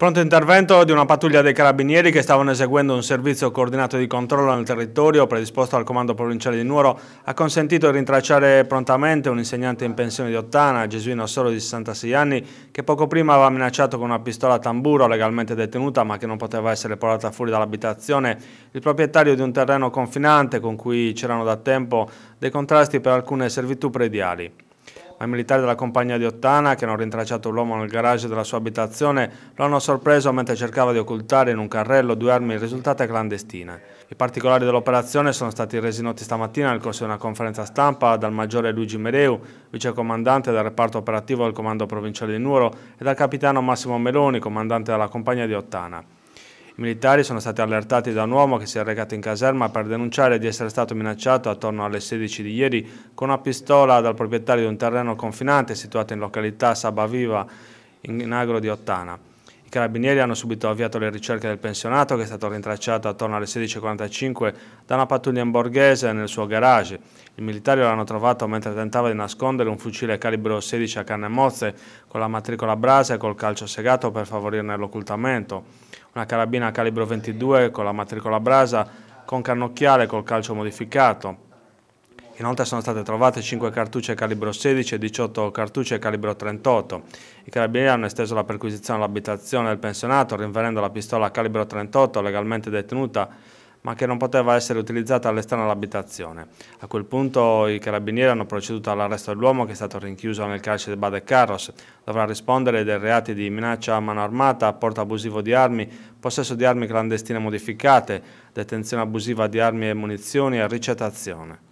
Pronto intervento di una pattuglia dei carabinieri che stavano eseguendo un servizio coordinato di controllo nel territorio predisposto al comando provinciale di Nuoro ha consentito di rintracciare prontamente un insegnante in pensione di Ottana, Gesuino Solo di 66 anni, che poco prima aveva minacciato con una pistola a tamburo legalmente detenuta ma che non poteva essere portata fuori dall'abitazione, il proprietario di un terreno confinante con cui c'erano da tempo dei contrasti per alcune servitù prediali ai militari della compagnia di Ottana, che hanno rintracciato l'uomo nel garage della sua abitazione, lo hanno sorpreso mentre cercava di occultare in un carrello due armi risultate clandestine. I particolari dell'operazione sono stati resi noti stamattina nel corso di una conferenza stampa dal maggiore Luigi Mereu, vicecomandante del reparto operativo del comando provinciale di Nuoro, e dal capitano Massimo Meloni, comandante della compagnia di Ottana militari sono stati allertati da un uomo che si è recato in caserma per denunciare di essere stato minacciato attorno alle 16 di ieri con una pistola dal proprietario di un terreno confinante situato in località Sabaviva in agro di Ottana. I carabinieri hanno subito avviato le ricerche del pensionato che è stato rintracciato attorno alle 16.45 da una pattuglia hamborghese nel suo garage. Il militare l'hanno trovato mentre tentava di nascondere un fucile calibro 16 a canne mozze con la matricola brasa e col calcio segato per favorirne l'occultamento una carabina calibro 22 con la matricola brasa, con cannocchiale col calcio modificato. Inoltre sono state trovate 5 cartucce calibro 16 e 18 cartucce calibro 38. I carabinieri hanno esteso la perquisizione all'abitazione del pensionato, rinvenendo la pistola calibro 38 legalmente detenuta ma che non poteva essere utilizzata all'esterno dell'abitazione. A quel punto i carabinieri hanno proceduto all'arresto dell'uomo che è stato rinchiuso nel carcere di Bade Carros. Dovrà rispondere dei reati di minaccia a mano armata, porto abusivo di armi, possesso di armi clandestine modificate, detenzione abusiva di armi e munizioni e ricettazione.